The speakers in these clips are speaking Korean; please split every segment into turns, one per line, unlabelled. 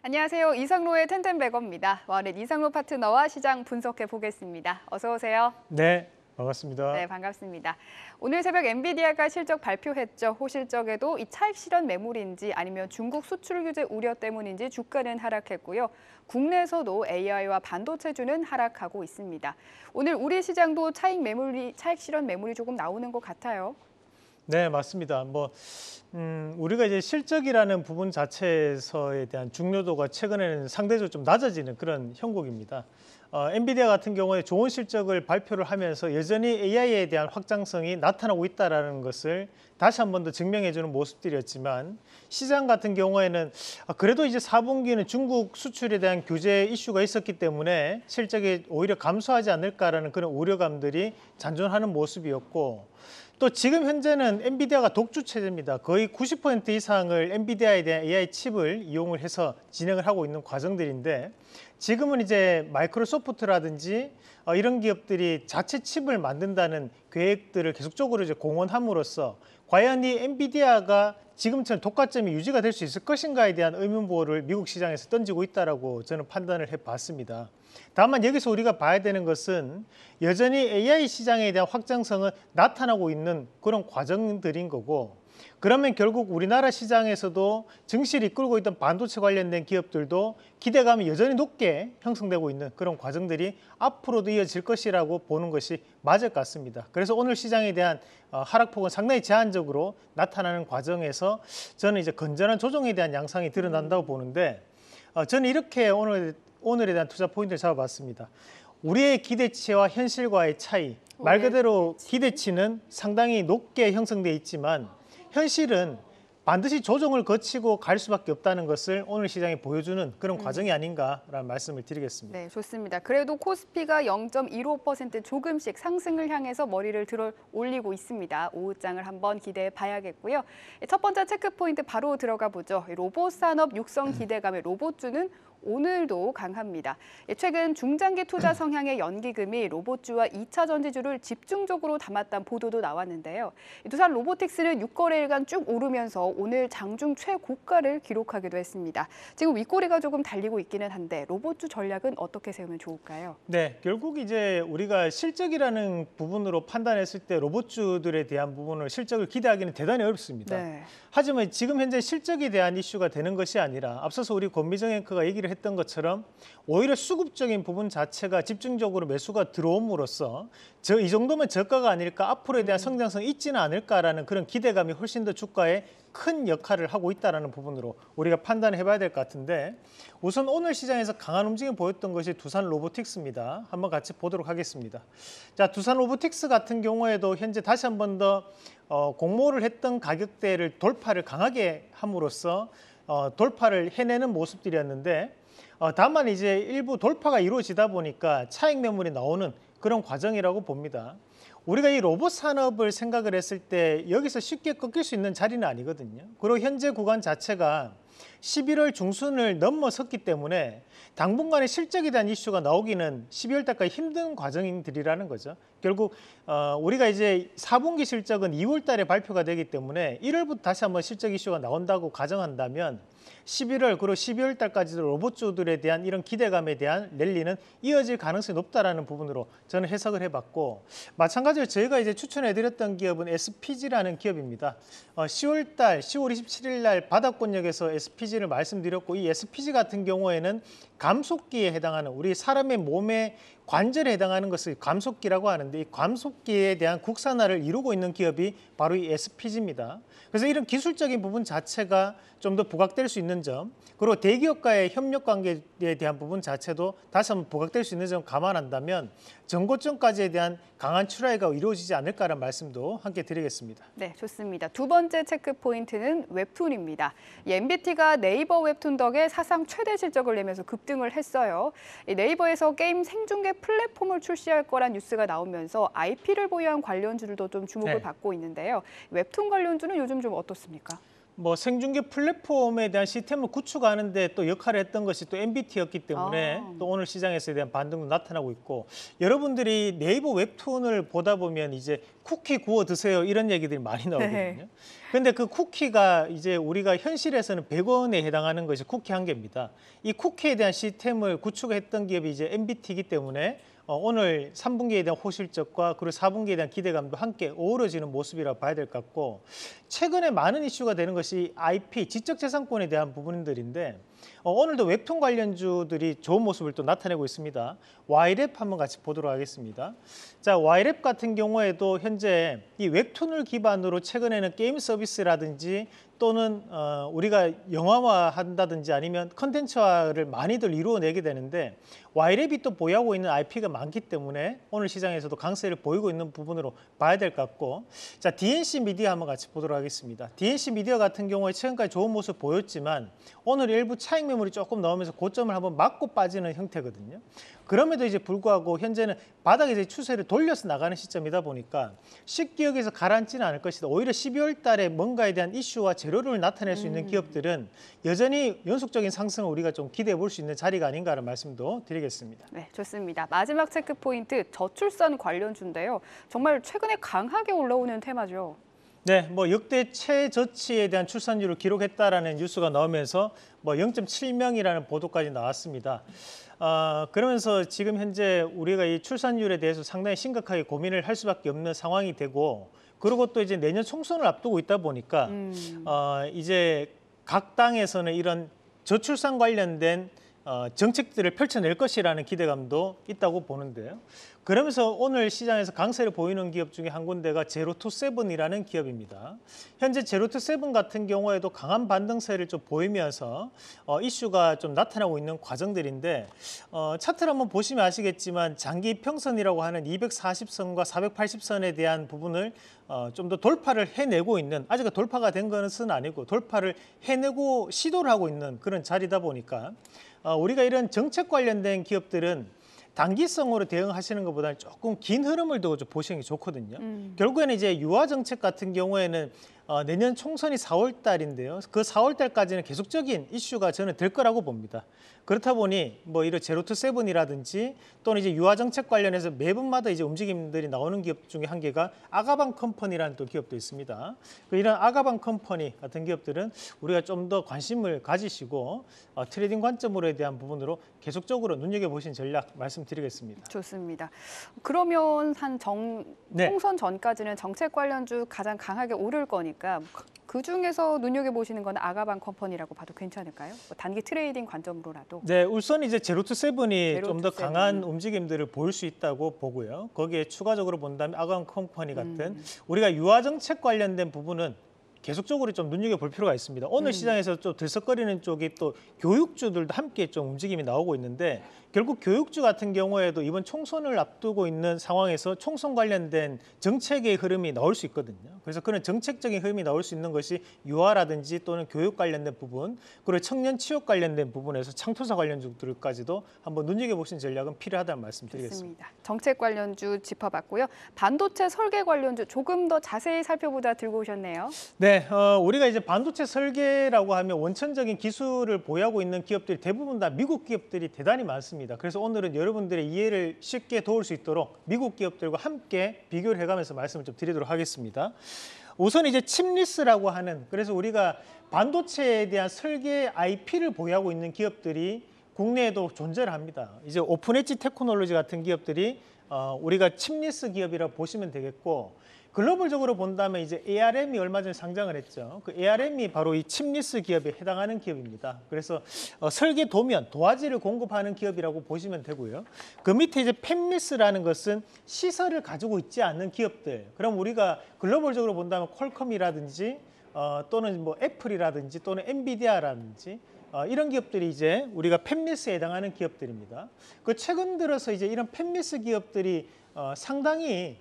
안녕하세요. 이상로의 텐텐백어입니다. 와렛 이상로 파트너와 시장 분석해 보겠습니다. 어서 오세요.
네, 반갑습니다. 네,
반갑습니다. 오늘 새벽 엔비디아가 실적 발표했죠. 호실적에도 이 차익 실현 매물인지 아니면 중국 수출 규제 우려 때문인지 주가는 하락했고요. 국내에서도 AI와 반도체주는 하락하고 있습니다. 오늘 우리 시장도 차익 매물이 차익 실현 매물이 조금 나오는 것 같아요.
네, 맞습니다. 뭐 음, 우리가 이제 실적이라는 부분 자체에서에 대한 중요도가 최근에는 상대적으로 좀 낮아지는 그런 형국입니다. 어, 엔비디아 같은 경우에 좋은 실적을 발표를 하면서 여전히 AI에 대한 확장성이 나타나고 있다는 것을 다시 한 번 더 증명해주는 모습들이었지만 시장 같은 경우에는 아, 그래도 이제 4분기는 중국 수출에 대한 규제 이슈가 있었기 때문에 실적이 오히려 감소하지 않을까라는 그런 우려감들이 잔존하는 모습이었고 또 지금 현재는 엔비디아가 독주 체제입니다. 거의 90% 이상을 엔비디아에 대한 AI 칩을 이용을 해서 진행을 하고 있는 과정들인데 지금은 이제 마이크로소프트라든지 어, 이런 기업들이 자체 칩을 만든다는 계획들을 계속적으로 이제 공언함으로써 과연 이 엔비디아가 지금처럼 독과점이 유지가 될 수 있을 것인가에 대한 의문부호를 미국 시장에서 던지고 있다라고 저는 판단을 해봤습니다. 다만 여기서 우리가 봐야 되는 것은 여전히 AI 시장에 대한 확장성은 나타나고 있는 그런 과정들인 거고 그러면 결국 우리나라 시장에서도 증시를 이끌고 있던 반도체 관련된 기업들도 기대감이 여전히 높게 형성되고 있는 그런 과정들이 앞으로도 이어질 것이라고 보는 것이 맞을 것 같습니다. 그래서 오늘 시장에 대한 어, 하락폭은 상당히 제한적으로 나타나는 과정에서 저는 이제 건전한 조정에 대한 양상이 드러난다고 보는데 어, 저는 이렇게 오늘 오늘에 대한 투자 포인트를 잡아봤습니다. 우리의 기대치와 현실과의 차이 말 그대로 기대치는 상당히 높게 형성돼 있지만 현실은 반드시 조정을 거치고 갈 수밖에 없다는 것을 오늘 시장이 보여주는 그런 음. 과정이 아닌가라는 말씀을 드리겠습니다.
네, 좋습니다. 그래도 코스피가 0.15% 조금씩 상승을 향해서 머리를 들어 올리고 있습니다. 오후장을 한번 기대해 봐야겠고요. 첫 번째 체크포인트 바로 들어가 보죠. 로봇 산업 육성 음. 기대감의 로봇주는 오늘도 강합니다. 예, 최근 중장기 투자 성향의 연기금이 로봇주와 2차 전지주를 집중적으로 담았다는 보도도 나왔는데요. 두산 로보틱스는 6거래일간 쭉 오르면서 오늘 장중 최고가를 기록하기도 했습니다. 지금 윗꼬리가 조금 달리고 있기는 한데 로봇주 전략은 어떻게 세우면 좋을까요?
네, 결국 이제 우리가 실적이라는 부분으로 판단했을 때 로봇주들에 대한 부분을 실적을 기대하기는 대단히 어렵습니다. 네. 하지만 지금 현재 실적에 대한 이슈가 되는 것이 아니라 앞서서 우리 권미정 앵커가 얘기를 이야기를 했던 것처럼 오히려 수급적인 부분 자체가 집중적으로 매수가 들어옴으로써 저이 정도면 저가가 아닐까 앞으로에 대한 음. 성장성이 있지는 않을까라는 그런 기대감이 훨씬 더 주가에 큰 역할을 하고 있다는 부분으로 우리가 판단을 해봐야 될 것 같은데 우선 오늘 시장에서 강한 움직임 보였던 것이 두산 로보틱스입니다. 한번 같이 보도록 하겠습니다. 자, 두산 로보틱스 같은 경우에도 현재 다시 한 번더 어, 공모를 했던 가격대를 돌파를 강하게 함으로써 어, 돌파를 해내는 모습들이었는데 어, 다만 이제 일부 돌파가 이루어지다 보니까 차익 매물이 나오는 그런 과정이라고 봅니다. 우리가 이 로봇 산업을 생각을 했을 때 여기서 쉽게 꺾일 수 있는 자리는 아니거든요. 그리고 현재 구간 자체가 11월 중순을 넘어섰기 때문에 당분간의 실적에 대한 이슈가 나오기는 12월 달까지 힘든 과정들이라는 거죠. 결국 어, 우리가 이제 4분기 실적은 2월 달에 발표가 되기 때문에 1월부터 다시 한번 실적 이슈가 나온다고 가정한다면 11월 그리고 12월 달까지도 로봇주들에 대한 이런 기대감에 대한 랠리는 이어질 가능성이 높다라는 부분으로 저는 해석을 해봤고 마찬가지로 저희가 이제 추천해드렸던 기업은 SPG라는 기업입니다. 어, 10월 달 10월 27일 날 바닥권역에서 SPG SPG를 말씀드렸고 이 SPG 같은 경우에는 감속기에 해당하는 우리 사람의 몸에 관절에 해당하는 것을 감속기라고 하는데 이 감속기에 대한 국산화를 이루고 있는 기업이 바로 이 SPG입니다. 그래서 이런 기술적인 부분 자체가 좀 더 부각될 수 있는 점 그리고 대기업과의 협력 관계에 대한 부분 자체도 다시 한번 부각될 수 있는 점 감안한다면 정고점까지에 대한 강한 출하가 이루어지지 않을까라는 말씀도 함께 드리겠습니다.
네, 좋습니다. 두 번째 체크 포인트는 웹툰입니다. MBT가 네이버 웹툰 덕에 사상 최대 실적을 내면서 급등을 했어요. 네이버에서 게임 생중계 플랫폼을 출시할 거란 뉴스가 나오면서 IP를 보유한 관련주들도 좀 주목을 네. 받고 있는데요. 웹툰 관련주는 요즘 좀 어떻습니까?
뭐 생중계 플랫폼에 대한 시스템을 구축하는데 또 역할을 했던 것이 또 MBT였기 때문에 아. 또 오늘 시장에서에 대한 반등도 나타나고 있고 여러분들이 네이버 웹툰을 보다 보면 이제 쿠키 구워 드세요 이런 얘기들이 많이 네. 나오거든요. 네. 근데 그 쿠키가 이제 우리가 현실에서는 100원에 해당하는 것이 쿠키 한 개입니다. 이 쿠키에 대한 시스템을 구축했던 기업이 이제 MBT이기 때문에 어, 오늘 3분기에 대한 호실적과 그리고 4분기에 대한 기대감도 함께 어우러지는 모습이라고 봐야 될 것 같고 최근에 많은 이슈가 되는 것이 IP, 지적재산권에 대한 부분들인데 어, 오늘도 웹툰 관련주들이 좋은 모습을 또 나타내고 있습니다. 와이랩 한번 같이 보도록 하겠습니다. 자, 와이랩 같은 경우에도 현재 이 웹툰을 기반으로 최근에는 게임 서비스라든지 또는 어, 우리가 영화화 한다든지 아니면 컨텐츠화를 많이들 이루어내게 되는데 와이랩이 또 보유하고 있는 IP가 많기 때문에 오늘 시장에서도 강세를 보이고 있는 부분으로 봐야 될 것 같고 자 DNC 미디어 한번 같이 보도록 하겠습니다. DNC 미디어 같은 경우에 최근까지 좋은 모습 보였지만 오늘 일부 차익 매물이 조금 넘오면서 고점을 한번 맞고 빠지는 형태거든요. 그럼에도 이제 불구하고 현재는 바닥에 이 추세를 돌려서 나가는 시점이다 보니까 쉽게 여기서 가라앉지는 않을 것이다. 오히려 12월 달에 뭔가에 대한 이슈와 재료를 나타낼 수 있는 음. 기업들은 여전히 연속적인 상승을 우리가 좀 기대해 볼 수 있는 자리가 아닌가라는 말씀도 드리겠습니다.
네, 좋습니다. 마지막 체크 포인트 저출산 관련주인데요. 정말 최근에 강하게 올라오는 테마죠.
네, 뭐 역대 최저치에 대한 출산율을 기록했다라는 뉴스가 나오면서 뭐 0.7명이라는 보도까지 나왔습니다. 아, 그러면서 지금 현재 우리가 이 출산율에 대해서 상당히 심각하게 고민을 할 수밖에 없는 상황이 되고 그리고 또 이제 내년 총선을 앞두고 있다 보니까 음. 어, 이제 각 당에서는 이런 저출산 관련된 어, 정책들을 펼쳐낼 것이라는 기대감도 있다고 보는데요. 그러면서 오늘 시장에서 강세를 보이는 기업 중에 한 군데가 제로투세븐이라는 기업입니다. 현재 제로투세븐 같은 경우에도 강한 반등세를 좀 보이면서 어, 이슈가 좀 나타나고 있는 과정들인데 어, 차트를 한번 보시면 아시겠지만 장기 평선이라고 하는 240선과 480선에 대한 부분을 어, 좀 더 돌파를 해내고 있는 아직 돌파가 된 것은 아니고 돌파를 해내고 시도를 하고 있는 그런 자리다 보니까 어, 우리가 이런 정책 관련된 기업들은 단기성으로 대응하시는 것보다는 조금 긴 흐름을 더 보시는 게 좋거든요. 음. 결국에는 이제 유아 정책 같은 경우에는 어, 내년 총선이 4월 달인데요. 그 4월 달까지는 계속적인 이슈가 저는 될 거라고 봅니다. 그렇다 보니 뭐 이런 제로투 세븐이라든지 또는 이제 유아 정책 관련해서 매번마다 이제 움직임들이 나오는 기업 중에 한 개가 아가방 컴퍼니라는 또 기업도 있습니다. 그 이런 아가방 컴퍼니 같은 기업들은 우리가 좀 더 관심을 가지시고 어, 트레이딩 관점으로에 대한 부분으로 계속적으로 눈여겨보신 전략 말씀드리겠습니다.
좋습니다. 그러면 한 정, 네. 총선 네. 전까지는 정책 관련주 가장 강하게 오를 거니까 테니까 그러니까 그 중에서 눈여겨보시는 건 아가방 컴퍼니라고 봐도 괜찮을까요? 뭐 단기 트레이딩 관점으로라도.
네, 우선 이제 제로투 세븐이 좀 더 강한 움직임들을 보일 수 있다고 보고요. 거기에 추가적으로 본다면 아가방 컴퍼니 같은 음. 우리가 유아 정책 관련된 부분은 계속적으로 좀 눈여겨볼 필요가 있습니다. 오늘 음. 시장에서 좀 들썩거리는 쪽이 또 교육주들도 함께 좀 움직임이 나오고 있는데 결국 교육주 같은 경우에도 이번 총선을 앞두고 있는 상황에서 총선 관련된 정책의 흐름이 나올 수 있거든요. 그래서 그런 정책적인 흐름이 나올 수 있는 것이 유아라든지 또는 교육 관련된 부분 그리고 청년 취업 관련된 부분에서 창투사 관련주들까지도 한번 눈여겨보신 전략은 필요하다는 말씀드리겠습니다.
정책 관련주 짚어봤고요. 반도체 설계 관련주 조금 더 자세히 살펴보다 들고 오셨네요.
네. 네, 어, 우리가 이제 반도체 설계라고 하면 원천적인 기술을 보유하고 있는 기업들이 대부분 다 미국 기업들이 대단히 많습니다. 그래서 오늘은 여러분들의 이해를 쉽게 도울 수 있도록 미국 기업들과 함께 비교를 해가면서 말씀을 좀 드리도록 하겠습니다. 우선 이제 칩리스라고 하는 그래서 우리가 반도체에 대한 설계 IP를 보유하고 있는 기업들이 국내에도 존재를 합니다. 이제 오픈엣지 테크놀로지 같은 기업들이 어, 우리가 칩리스 기업이라 고 보시면 되겠고 글로벌적으로 본다면 이제 ARM이 얼마 전에 상장을 했죠. 그 ARM이 바로 이 칩리스 기업에 해당하는 기업입니다. 그래서 어, 설계 도면, 도화지를 공급하는 기업이라고 보시면 되고요. 그 밑에 이제 팹리스라는 것은 시설을 가지고 있지 않는 기업들. 그럼 우리가 글로벌적으로 본다면 퀄컴이라든지 어, 또는 뭐 애플이라든지 또는 엔비디아라든지 어, 이런 기업들이 이제 우리가 팹리스에 해당하는 기업들입니다. 그 최근 들어서 이제 이런 팹리스 기업들이 어, 상당히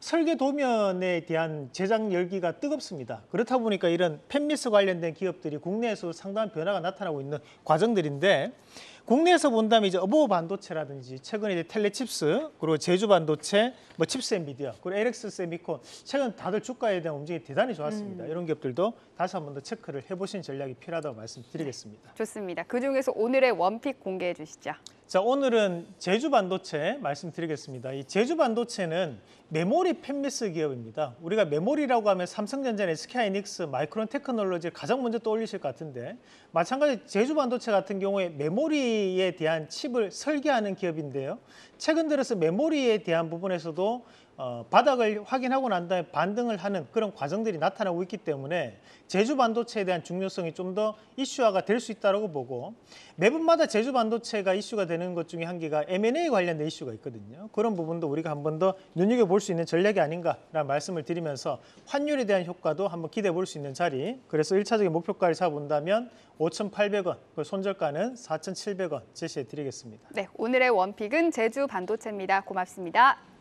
설계 도면에 대한 제작 열기가 뜨겁습니다. 그렇다 보니까 이런 팻미스 관련된 기업들이 국내에서 상당한 변화가 나타나고 있는 과정들인데 국내에서 본다면 이제 어보 반도체라든지 최근에 이제 텔레칩스 그리고 제주 반도체 뭐 칩스앤미디어 그리고 에 l 스 세미콘 최근 다들 주가에 대한 움직임이 대단히 좋았습니다. 음. 이런 기업들도 다시 한 번 더 체크를 해보신 전략이 필요하다고 말씀드리겠습니다.
좋습니다. 그 중에서 오늘의 원픽 공개해 주시죠.
자, 오늘은 제주 반도체 말씀드리겠습니다. 이 제주 반도체는 메모리 팬리스 기업입니다. 우리가 메모리라고 하면 삼성전자, SK하이닉스, 마이크론 테크놀로지 가장 먼저 떠올리실 것 같은데 마찬가지 제주 반도체 같은 경우에 메모리에 대한 칩을 설계하는 기업인데요. 최근 들어서 메모리에 대한 부분에서도 어, 바닥을 확인하고 난 다음에 반등을 하는 그런 과정들이 나타나고 있기 때문에 제주 반도체에 대한 중요성이 좀 더 이슈화가 될 수 있다고 보고 매분마다 제주 반도체가 이슈가 되는 것 중에 한 개가 M&A 관련된 이슈가 있거든요. 그런 부분도 우리가 한 번 더 눈여겨볼 수 있는 전략이 아닌가라는 말씀을 드리면서 환율에 대한 효과도 한번 기대해 볼 수 있는 자리 그래서 일차적인 목표가를 잡아본다면 5,800원, 그 손절가는 4,700원 제시해 드리겠습니다.
네, 오늘의 원픽은 제주 반도체입니다. 고맙습니다.